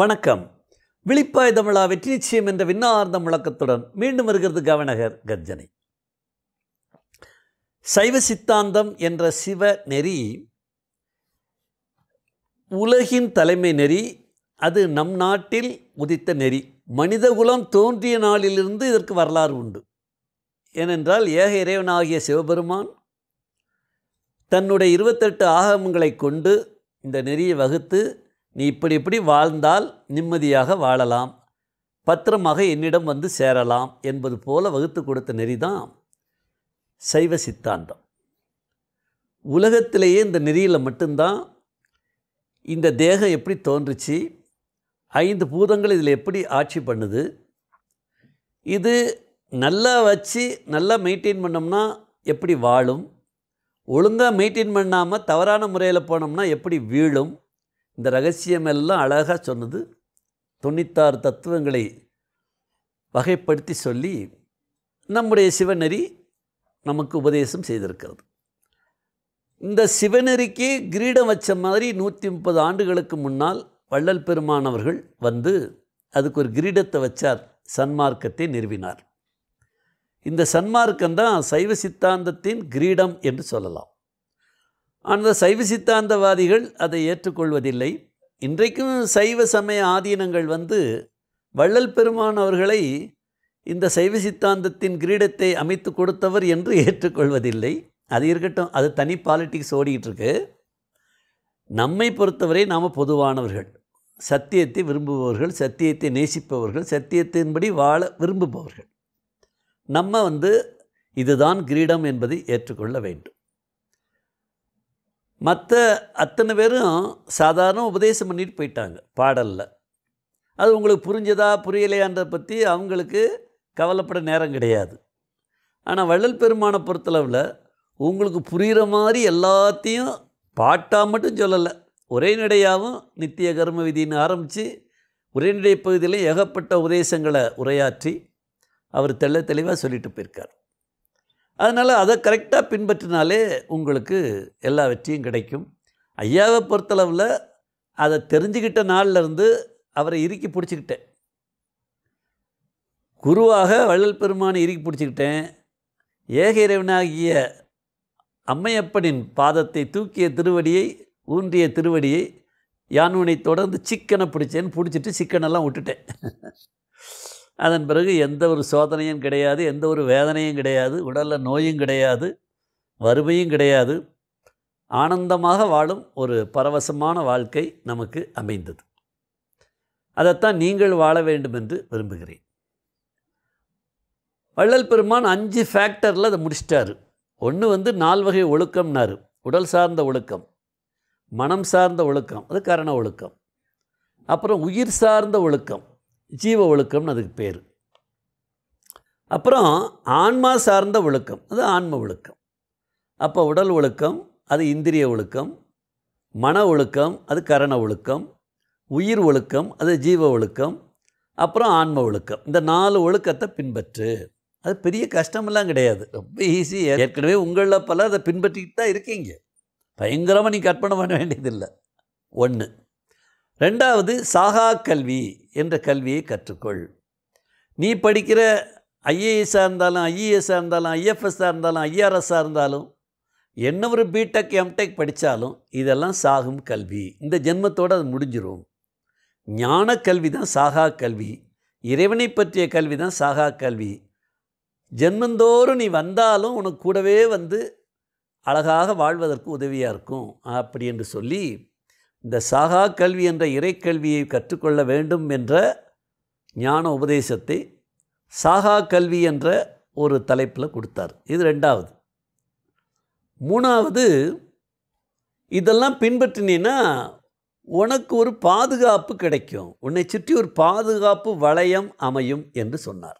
வணக்கம் விழிப்பாய் தமிழா வெற்றி நிச்சயம் என்ற விண்ணார்ந்த முழக்கத்துடன் மீண்டும் வருகிறது கவனகர் கர்ஜனை சைவ சித்தாந்தம் என்ற சிவ நெறி உலகின் தலைமை நெறி அது நம் நாட்டில் உதித்த நெறி மனிதகுலம் தோன்றிய நாளிலிருந்து இதற்கு வரலாறு உண்டு ஏனென்றால் ஏக இறைவனாகிய சிவபெருமான் தன்னுடைய இருபத்தெட்டு ஆகமங்களை கொண்டு இந்த நெறியை வகுத்து நீ இப்படி இப்படி வாழ்ந்தால் நிம்மதியாக வாழலாம் பத்திரமாக என்னிடம் வந்து சேரலாம் என்பது போல வகுத்து கொடுத்த நெறி தான் சைவ சித்தாந்தம் உலகத்திலேயே இந்த நெறியில் மட்டும்தான் இந்த தேகம் எப்படி தோன்றுச்சு ஐந்து பூதங்கள் இதில் எப்படி ஆட்சி பண்ணுது இது நல்லா வச்சு நல்லா மெயின்டைன் பண்ணோம்னா எப்படி வாழும் ஒழுங்காக மெயின்டைன் பண்ணாமல் தவறான முறையில் போனோம்னா எப்படி வீழும் இந்த ரகசியமெல்லாம் அழகாக சொன்னது தொண்ணூத்தாறு தத்துவங்களை வகைப்படுத்தி சொல்லி நம்முடைய சிவநெறி நமக்கு உபதேசம் செய்திருக்கிறது இந்த சிவநெறிக்கு கிரீடம் வச்ச மாதிரி நூற்றி முப்பது ஆண்டுகளுக்கு முன்னால் வள்ளல் பெருமானவர்கள் வந்து அதுக்கு ஒரு கிரீடத்தை வச்சார் சன்மார்க்கத்தை நிறுவினார் இந்த சன்மார்க்கம் தான் சைவ சித்தாந்தத்தின் கிரீடம் என்று சொல்லலாம் ஆனால் சைவ சித்தாந்தவாதிகள் அதை ஏற்றுக்கொள்வதில்லை இன்றைக்கும் சைவ சமய ஆதீனங்கள் வந்து வள்ளல் பெருமான் அவர்களை இந்த சைவ சித்தாந்தத்தின் கிரீடத்தை அமைத்து கொடுத்தவர் என்று ஏற்றுக்கொள்வதில்லை அது இருக்கட்டும் அது தனி பாலிட்டிக்ஸ் ஓடிக்கிட்டு நம்மை பொறுத்தவரை நாம் பொதுவானவர்கள் சத்தியத்தை விரும்புபவர்கள் சத்தியத்தை நேசிப்பவர்கள் சத்தியத்தின்படி வாழ விரும்புபவர்கள் நம்ம வந்து இதுதான் கிரீடம் என்பதை ஏற்றுக்கொள்ள வேண்டும் மற்ற அத்தனை பேரும் சாதாரண உபதேசம் பண்ணிட்டு போயிட்டாங்க பாடலில் அது உங்களுக்கு புரிஞ்சதா புரியலையான்றதை பற்றி அவங்களுக்கு கவலைப்பட நேரம் கிடையாது ஆனால் வள்ளல் பெருமானை பொறுத்தளவில் உங்களுக்கு புரிகிற மாதிரி எல்லாத்தையும் பாட்டாக மட்டும் சொல்லலை ஒரே நடையாகவும் நித்திய கர்ம விதின்னு ஆரம்பித்து உரைநடை பகுதியில் ஏகப்பட்ட உபதேசங்களை உரையாற்றி அவர் தெள்ள தெளிவாக சொல்லிட்டு போயிருக்கார் அதனால் அதை கரெக்டாக பின்பற்றினாலே உங்களுக்கு எல்லா வெற்றியும் கிடைக்கும் ஐயாவை பொறுத்தளவில் அதை தெரிஞ்சுக்கிட்ட நாள்லேருந்து அவரை இறுக்கி பிடிச்சிக்கிட்டேன் குருவாக வள்ளல் பெருமானை இறுக்கி பிடிச்சிக்கிட்டேன் ஏக இறைவனாகிய அம்மையப்பனின் பாதத்தை தூக்கிய திருவடியை ஊன்றிய திருவடியை யானுவனை தொடர்ந்து சிக்கனை பிடிச்சேன்னு பிடிச்சிட்டு சிக்கனெல்லாம் விட்டுட்டேன் அதன் பிறகு எந்த ஒரு சோதனையும் கிடையாது எந்த ஒரு வேதனையும் கிடையாது உடலில் நோயும் கிடையாது வறுமையும் கிடையாது ஆனந்தமாக வாழும் ஒரு பரவசமான வாழ்க்கை நமக்கு அமைந்தது அதைத்தான் நீங்கள் வாழ வேண்டும் என்று விரும்புகிறேன் வள்ளல் பெருமான் அஞ்சு ஃபேக்டரில் அதை முடிச்சிட்டாரு ஒன்று வந்து நால் வகை ஒழுக்கம்னாரு உடல் சார்ந்த ஒழுக்கம் மனம் சார்ந்த ஒழுக்கம் அது கரண ஒழுக்கம் அப்புறம் உயிர் சார்ந்த ஒழுக்கம் ஜீவ ஒழுக்கம்னு அதுக்கு பேர் அப்புறம் ஆன்மா சார்ந்த ஒழுக்கம் அது ஆன்ம ஒழுக்கம் அப்போ உடல் ஒழுக்கம் அது இந்திரிய ஒழுக்கம் மன ஒழுக்கம் அது கரண ஒழுக்கம் உயிர் ஒழுக்கம் அது ஜீவ ஒழுக்கம் அப்புறம் ஆன்ம ஒழுக்கம் இந்த நாலு ஒழுக்கத்தை பின்பற்று அது பெரிய கஷ்டமெல்லாம் கிடையாது ரொம்ப ஈஸி ஏற்கனவே உங்களில் பல அதை பின்பற்றிக்கிட்டு தான் இருக்கீங்க பயங்கரமாக நீங்கள் கற்பனை பண்ண வேண்டியதில்லை ஒன்று ரெண்டாவது சாகா கல்வி என்ற கல்வியை கற்றுக்கொள் நீ படிக்கிற ஐஏஎஸ்ஸாக இருந்தாலும் ஐஏஎஸ்ஸாக இருந்தாலும் ஐஎஃப்எஸ்ஸாக இருந்தாலும் ஐஆர்எஸ்ஸாக இருந்தாலும் என்ன ஒரு பிடெக் எம்டெக் படித்தாலும் இதெல்லாம் சாகும் கல்வி இந்த ஜென்மத்தோடு அது முடிஞ்சிடும் ஞான கல்வி தான் சாகா கல்வி இறைவனை பற்றிய கல்வி தான் சாகா கல்வி ஜென்மந்தோறும் நீ வந்தாலும் உனக்கு கூடவே வந்து அழகாக வாழ்வதற்கு உதவியாக இருக்கும் அப்படி என்று சொல்லி இந்த சாகா கல்வி என்ற இறைக்கல்வியை கற்றுக்கொள்ள வேண்டும் என்ற ஞான உபதேசத்தை சாகா கல்வி என்ற ஒரு தலைப்பில் கொடுத்தார் இது ரெண்டாவது மூணாவது இதெல்லாம் பின்பற்றினீன்னா உனக்கு ஒரு பாதுகாப்பு கிடைக்கும் உன்னை சுற்றி ஒரு பாதுகாப்பு வளையம் அமையும் என்று சொன்னார்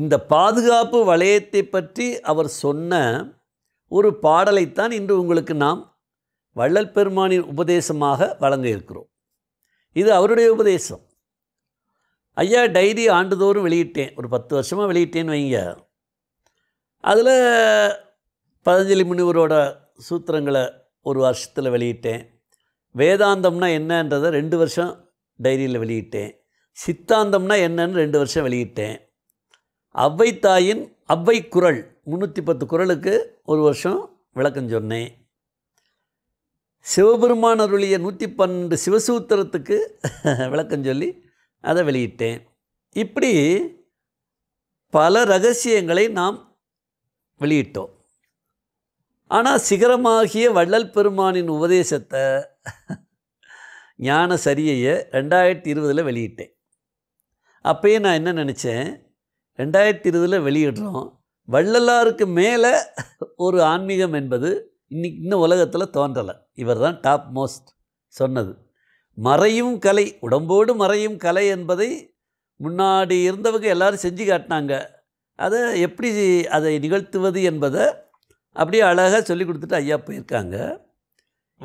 இந்த பாதுகாப்பு வளையத்தை பற்றி அவர் சொன்ன ஒரு பாடலைத்தான் இன்று உங்களுக்கு நாம் வள்ளல் பெருமானின் உபதேசமாக வழங்க இருக்கிறோம் இது அவருடைய உபதேசம் ஐயா டைரி ஆண்டுதோறும் வெளியிட்டேன் ஒரு பத்து வருஷமாக வெளியிட்டேன்னு வைங்க அதில் பதஞ்சலி முனிவரோட சூத்திரங்களை ஒரு வருஷத்தில் வெளியிட்டேன் வேதாந்தம்னா என்னன்றதை ரெண்டு வருஷம் டைரியில் வெளியிட்டேன் சித்தாந்தம்னா என்னன்னு ரெண்டு வருஷம் வெளியிட்டேன் அவ்வை தாயின் அவ்வை குரல் முந்நூற்றி பத்து குரலுக்கு ஒரு வருஷம் விளக்கம் சொன்னேன் சிவபெருமான் அருளிய நூற்றி பன்னெண்டு சிவசூத்திரத்துக்கு விளக்கம் சொல்லி அதை வெளியிட்டேன் இப்படி பல ரகசியங்களை நாம் வெளியிட்டோம் ஆனால் சிகரமாகிய வள்ளல் பெருமானின் உபதேசத்தை ஞான சரியையை ரெண்டாயிரத்தி இருபதில் வெளியிட்டேன் அப்போயே நான் என்ன நினச்சேன் ரெண்டாயிரத்தி இருபதில் வெளியிடுறோம் வள்ளலாருக்கு மேலே ஒரு ஆன்மீகம் என்பது இன்னைக்கு இன்னும் உலகத்தில் தோன்றலை இவர் தான் டாப் மோஸ்ட் சொன்னது மறையும் கலை உடம்போடு மறையும் கலை என்பதை முன்னாடி இருந்தவங்க எல்லோரும் செஞ்சு காட்டினாங்க அதை எப்படி அதை நிகழ்த்துவது என்பதை அப்படியே அழகாக சொல்லி கொடுத்துட்டு ஐயா போயிருக்காங்க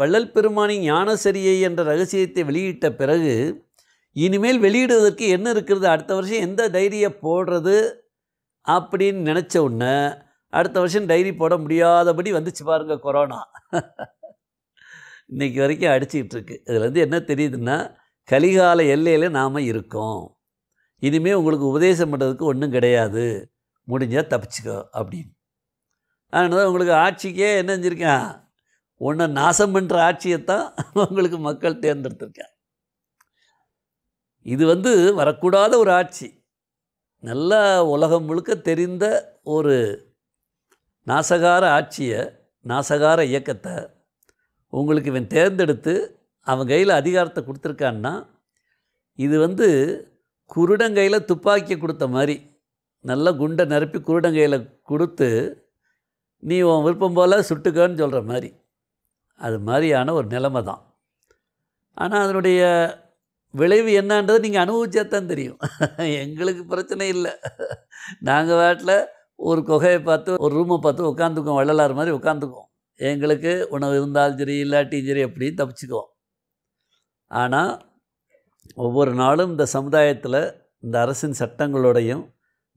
வள்ளல் பெருமானின் ஞானசரியை என்ற ரகசியத்தை வெளியிட்ட பிறகு இனிமேல் வெளியிடுவதற்கு என்ன இருக்கிறது அடுத்த வருஷம் எந்த டைரியை போடுறது அப்படின்னு நினச்ச உடனே அடுத்த வருஷம் டைரி போட முடியாதபடி வந்துச்சு பாருங்கள் கொரோனா இன்றைக்கி வரைக்கும் அடிச்சிக்கிட்டுருக்கு இதுலேருந்து என்ன தெரியுதுன்னா கலிகால எல்லையில் நாம் இருக்கோம் இனிமேல் உங்களுக்கு உபதேசம் பண்ணுறதுக்கு ஒன்றும் கிடையாது முடிஞ்சால் தப்பிச்சுக்கோ அப்படின்னு அதனால் உங்களுக்கு ஆட்சிக்கே என்ன செஞ்சுருக்கேன் ஒன்றை நாசம் பண்ணுற ஆட்சியைத்தான் உங்களுக்கு மக்கள் தேர்ந்தெடுத்திருக்கேன் இது வந்து வரக்கூடாத ஒரு ஆட்சி நல்லா உலகம் முழுக்க தெரிந்த ஒரு நாசகார ஆட்சியை நாசகார இயக்கத்தை உங்களுக்கு இவன் தேர்ந்தெடுத்து அவன் கையில் அதிகாரத்தை கொடுத்துருக்கான்னா இது வந்து குருடங்கையில் துப்பாக்கி கொடுத்த மாதிரி நல்ல குண்டை நிரப்பி குருடங்கையில் கொடுத்து நீ உன் விருப்பம் போல் சுட்டுக்கன்னு சொல்கிற மாதிரி அது மாதிரியான ஒரு நிலைமை தான் ஆனால் அதனுடைய விளைவு என்னன்றது நீங்கள் அனுபவிச்சா தான் தெரியும் எங்களுக்கு பிரச்சனை இல்லை நாங்கள் வாட்டில் ஒரு குகையை பார்த்து ஒரு ரூமை பார்த்து உட்காந்துக்கும் வள்ளலார் மாதிரி உட்காந்துக்குவோம் எங்களுக்கு உணவு இருந்தாலும் சரி இல்லாட்டியும் சரி எப்படியும் தப்பிச்சுக்குவோம் ஆனால் ஒவ்வொரு நாளும் இந்த சமுதாயத்தில் இந்த அரசின் சட்டங்களோடையும்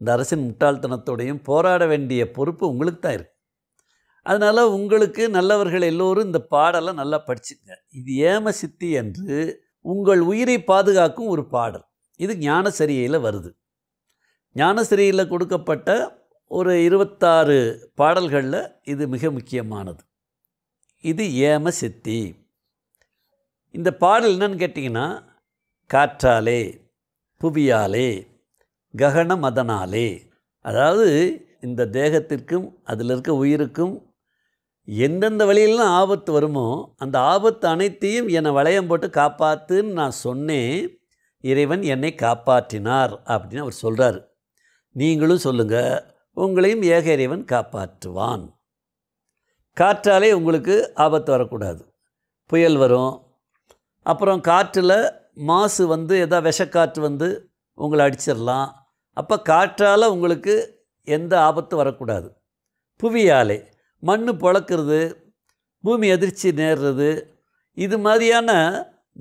இந்த அரசின் முட்டாள்தனத்தோடையும் போராட வேண்டிய பொறுப்பு உங்களுக்கு தான் இருக்குது அதனால் உங்களுக்கு நல்லவர்கள் எல்லோரும் இந்த பாடலை நல்லா படிச்சுங்க இது ஏம சித்தி என்று உங்கள் உயிரை பாதுகாக்கும் ஒரு பாடல் இது ஞானசரியில் வருது ஞானசரியில் கொடுக்கப்பட்ட ஒரு இருபத்தாறு பாடல்களில் இது மிக முக்கியமானது இது ஏம சித்தி இந்த பாடல் என்னன்னு கேட்டிங்கன்னா காற்றாலே புவியாலே ககன மதனாலே அதாவது இந்த தேகத்திற்கும் அதில் இருக்க உயிருக்கும் எந்தெந்த வழியிலாம் ஆபத்து வருமோ அந்த ஆபத்து அனைத்தையும் என்னை வளையம் போட்டு காப்பாற்றுன்னு நான் சொன்னேன் இறைவன் என்னை காப்பாற்றினார் அப்படின்னு அவர் சொல்கிறார் நீங்களும் சொல்லுங்கள் உங்களையும் ஏக இறைவன் காப்பாற்றுவான் காற்றாலே உங்களுக்கு ஆபத்து வரக்கூடாது புயல் வரும் அப்புறம் காற்றில் மாசு வந்து எதாவது விஷக்காற்று வந்து உங்களை அடிச்சிடலாம் அப்போ காற்றால் உங்களுக்கு எந்த ஆபத்தும் வரக்கூடாது புவியாலே மண் பிழக்கிறது பூமி அதிர்ச்சி நேர்றது இது மாதிரியான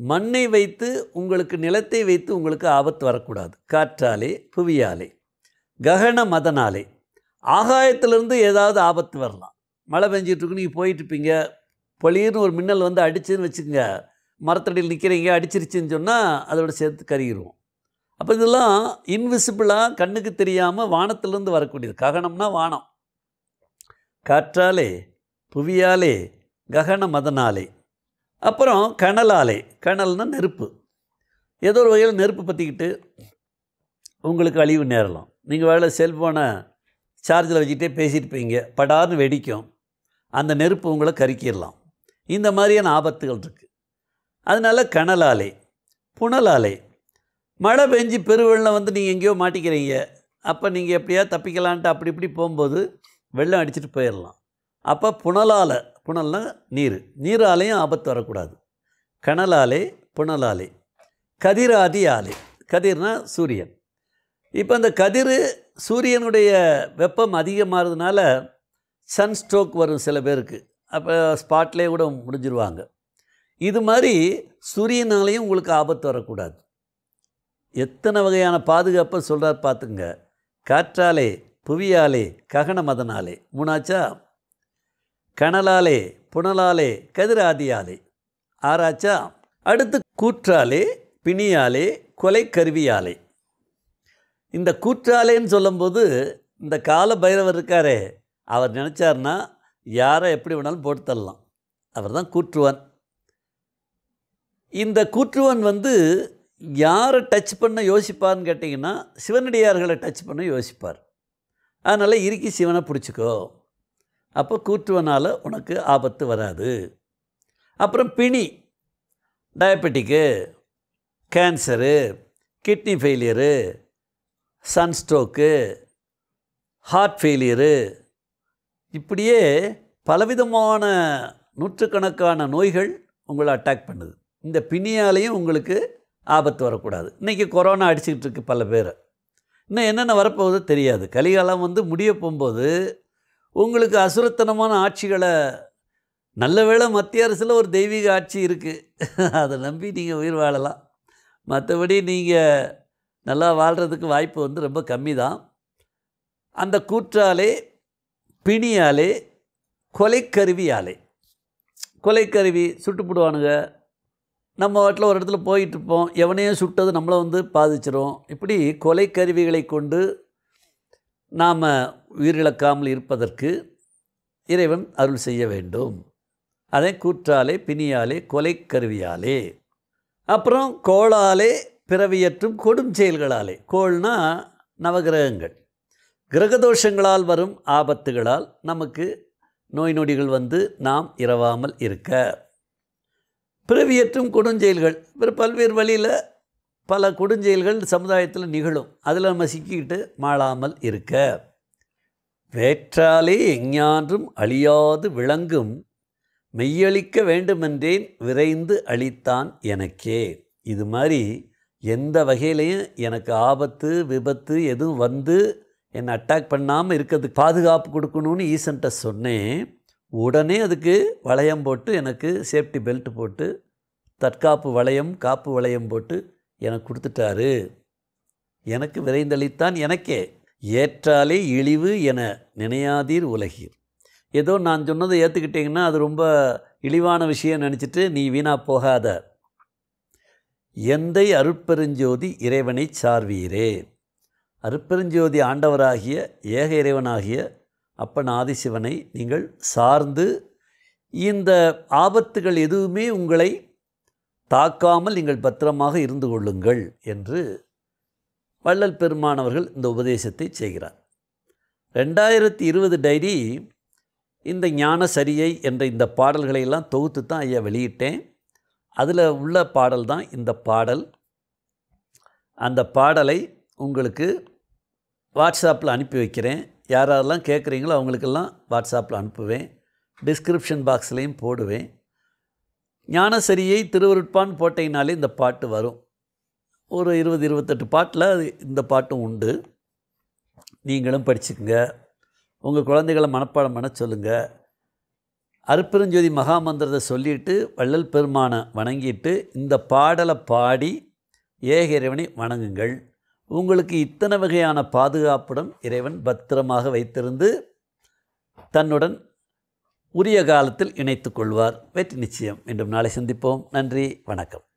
மண்ணை வைத்து உங்களுக்கு நிலத்தை வைத்து உங்களுக்கு ஆபத்து வரக்கூடாது காற்றாலே புவியாலே ககன மதனாலே ஆகாயத்திலேருந்து ஏதாவது ஆபத்து வரலாம் மழை பெஞ்சிட்ருக்கு நீங்கள் போயிட்டுருப்பீங்க பொழியின்னு ஒரு மின்னல் வந்து அடிச்சுன்னு வச்சுக்கோங்க மரத்தடியில் நிற்கிறீங்க அடிச்சிருச்சுன்னு சொன்னால் அதோட சேர்த்து கருகிடுவோம் அப்போ இதெல்லாம் இன்விசிபிளாக கண்ணுக்கு தெரியாமல் வானத்திலேருந்து வரக்கூடியது ககனம்னா வானம் காற்றாலே புவியாலே ககன மதனாலே அப்புறம் கணலாலே கணல்னால் நெருப்பு ஏதோ ஒரு வகையில் நெருப்பு பற்றிக்கிட்டு உங்களுக்கு அழிவு நேரலாம் நீங்கள் வேலை செல்ஃபோனை சார்ஜில் வச்சுக்கிட்டே பேசிட்டு போய்ங்க படார்னு வெடிக்கும் அந்த நெருப்பு உங்களை கருக்கிடலாம் இந்த மாதிரியான ஆபத்துகள் இருக்குது அதனால் கனலாலை புனலாலை மழை பெஞ்சி பெருவெள்ளம் வந்து நீங்கள் எங்கேயோ மாட்டிக்கிறீங்க அப்போ நீங்கள் எப்படியா தப்பிக்கலான்ட்டு அப்படி இப்படி போகும்போது வெள்ளம் அடிச்சுட்டு போயிடலாம் அப்போ புனலால் புனல்னால் நீர் நீராலையும் ஆபத்து வரக்கூடாது கனலாலே புனலாலே கதிராதி ஆலை கதிர்னால் சூரியன் இப்போ அந்த கதிர் சூரியனுடைய வெப்பம் அதிகமாகிறதுனால சன் ஸ்ட்ரோக் வரும் சில பேருக்கு அப்போ ஸ்பாட்லேயே கூட முடிஞ்சிருவாங்க இது மாதிரி சூரியனாலேயும் உங்களுக்கு ஆபத்து வரக்கூடாது எத்தனை வகையான பாதுகாப்பை சொல்கிறார் பார்த்துங்க காற்றாலே புவியாலே ககன மதனாலே மூணாச்சா கனலாலே புனலாலே கதிராதியாலே ஆறாச்சா அடுத்து கூற்றாலே பிணியாலே கொலை கருவியாலே இந்த கூற்றாலேன்னு சொல்லும்போது இந்த கால பைரவர் இருக்காரே அவர் நினச்சார்னா யாரை எப்படி வேணாலும் போட்டு தரலாம் அவர் தான் கூற்றுவன் இந்த கூற்றுவன் வந்து யாரை டச் பண்ண யோசிப்பார்னு கேட்டிங்கன்னா சிவனடியார்களை டச் பண்ண யோசிப்பார் அதனால் இறுக்கி சிவனை பிடிச்சிக்கோ அப்போ கூற்றுவனால் உனக்கு ஆபத்து வராது அப்புறம் பிணி diabetic cancer kidney failure sunstroke heart failure இப்படியே பலவிதமான நூற்றுக்கணக்கான நோய்கள் உங்களை அட்டாக் பண்ணுது இந்த பிணியாலையும் உங்களுக்கு ஆபத்து வரக்கூடாது இன்றைக்கி கொரோனா அடிச்சுக்கிட்டு இருக்கு பல பேர் இன்னும் என்னென்ன வரப்போகுது தெரியாது கலிகாலம் வந்து முடிய போகும்போது உங்களுக்கு அசுரத்தனமான ஆட்சிகளை நல்ல வேளை மத்திய அரசில் ஒரு தெய்வீக ஆட்சி இருக்குது அதை நம்பி நீங்கள் உயிர் வாழலாம் மற்றபடி நீங்கள் நல்லா வாழ்கிறதுக்கு வாய்ப்பு வந்து ரொம்ப கம்மி தான் அந்த கூற்றாலே பிணியாலே கொலைக்கருவியாலே கொலைக்கருவி சுட்டு போடுவானுங்க நம்ம வாட்டில் ஒரு இடத்துல போயிட்டுருப்போம் எவனையும் சுட்டது நம்மளை வந்து பாதிச்சிரும் இப்படி கொலைக்கருவிகளை கொண்டு நாம் உயிரிழக்காமல் இருப்பதற்கு இறைவன் அருள் செய்ய வேண்டும் அதே கூற்றாலே பிணியாலே கொலைக்கருவியாலே அப்புறம் கோளாலே பிறவியற்றும் கொடும் செயல்களாலே கோள்னா நவகிரகங்கள் கிரகதோஷங்களால் வரும் ஆபத்துகளால் நமக்கு நோய் நொடிகள் வந்து நாம் இரவாமல் இருக்க பிறவியற்றும் கொடுஞ்செயல்கள் பல்வேறு வழியில் பல கொடுஞ்செயல்கள் சமுதாயத்தில் நிகழும் அதில் நம்ம சிக்கிக்கிட்டு மாளாமல் இருக்க வேற்றாலே எஞ்ஞான்றும் அழியாது விளங்கும் மெய்யளிக்க வேண்டுமென்றேன் விரைந்து அழித்தான் எனக்கே இது மாதிரி எந்த வகையிலையும் எனக்கு ஆபத்து விபத்து எதுவும் வந்து என்னை அட்டாக் பண்ணாமல் இருக்கிறதுக்கு பாதுகாப்பு கொடுக்கணும்னு ஈசன்ட்ட சொன்னேன் உடனே அதுக்கு வளையம் போட்டு எனக்கு சேஃப்டி பெல்ட் போட்டு தற்காப்பு வளையம் காப்பு வளையம் போட்டு எனக்கு கொடுத்துட்டாரு எனக்கு விரைந்தளித்தான் எனக்கே ஏற்றாலே இழிவு என நினையாதீர் உலகீர் ஏதோ நான் சொன்னதை ஏற்றுக்கிட்டிங்கன்னா அது ரொம்ப இழிவான விஷயம் நினச்சிட்டு நீ வீணாக போகாத எந்தை அருட்பெருஞ்சோதி இறைவனை சார்வீரே அருட்பெருஞ்சோதி ஆண்டவராகிய ஏக இறைவனாகிய அப்பன் ஆதிசிவனை நீங்கள் சார்ந்து இந்த ஆபத்துகள் எதுவுமே உங்களை தாக்காமல் நீங்கள் பத்திரமாக இருந்து கொள்ளுங்கள் என்று வள்ளல் பெருமானவர்கள் இந்த உபதேசத்தை செய்கிறார் ரெண்டாயிரத்தி இருபது டைரி இந்த ஞான சரியை என்ற இந்த பாடல்களையெல்லாம் தொகுத்து தான் ஐயா வெளியிட்டேன் அதில் உள்ள பாடல் தான் இந்த பாடல் அந்த பாடலை உங்களுக்கு வாட்ஸ்அப்பில் அனுப்பி வைக்கிறேன் யாரெல்லாம் கேட்குறீங்களோ அவங்களுக்கெல்லாம் வாட்ஸ்அப்பில் அனுப்புவேன் டிஸ்கிரிப்ஷன் பாக்ஸ்லேயும் போடுவேன் ஞானசரியை திருவருட்பான் போட்டைனாலே இந்த பாட்டு வரும் ஒரு இருபது இருபத்தெட்டு பாட்டில் இந்த பாட்டும் உண்டு நீங்களும் படிச்சுக்கோங்க உங்கள் குழந்தைகளை மனப்பாடம் பண்ண சொல்லுங்கள் அருப்பெருஞ்சோதி மகாமந்திரத்தை சொல்லிட்டு வள்ளல் பெருமானை வணங்கிட்டு இந்த பாடலை பாடி ஏக இறைவனை வணங்குங்கள் உங்களுக்கு இத்தனை வகையான பாதுகாப்புடன் இறைவன் பத்திரமாக வைத்திருந்து தன்னுடன் உரிய காலத்தில் இணைத்து கொள்வார் வெற்றி நிச்சயம் மீண்டும் நாளை சந்திப்போம் நன்றி வணக்கம்